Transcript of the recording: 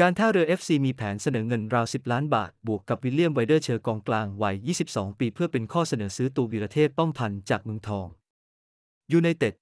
การท่าเรือ FC มีแผนเสนอเงินราว10 ล้านบาทบวกกับวิลเลียมไวเดอร์เชอกองกลางวัย22 ปีเพื่อเป็นข้อเสนอซื้อตัววีรเทพป้องพันจากเมืองทองยูไนเต็ด